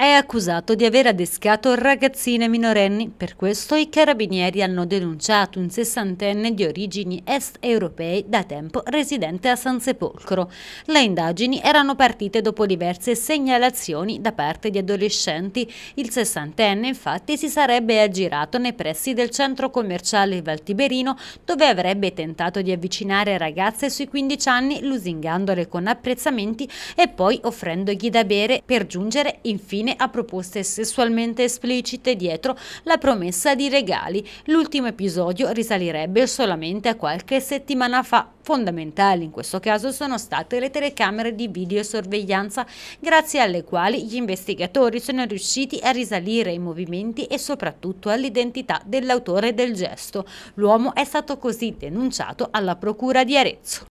è accusato di aver adescato ragazzine minorenni. Per questo i carabinieri hanno denunciato un sessantenne di origini est europee da tempo residente a Sansepolcro. Le indagini erano partite dopo diverse segnalazioni da parte di adolescenti. Il sessantenne infatti si sarebbe aggirato nei pressi del centro commerciale Valtiberino dove avrebbe tentato di avvicinare ragazze sui 15 anni lusingandole con apprezzamenti e poi offrendogli da bere per giungere infine insieme a proposte sessualmente esplicite dietro la promessa di regali. L'ultimo episodio risalirebbe solamente a qualche settimana fa. Fondamentali in questo caso sono state le telecamere di videosorveglianza, grazie alle quali gli investigatori sono riusciti a risalire i movimenti e soprattutto all'identità dell'autore del gesto. L'uomo è stato così denunciato alla Procura di Arezzo.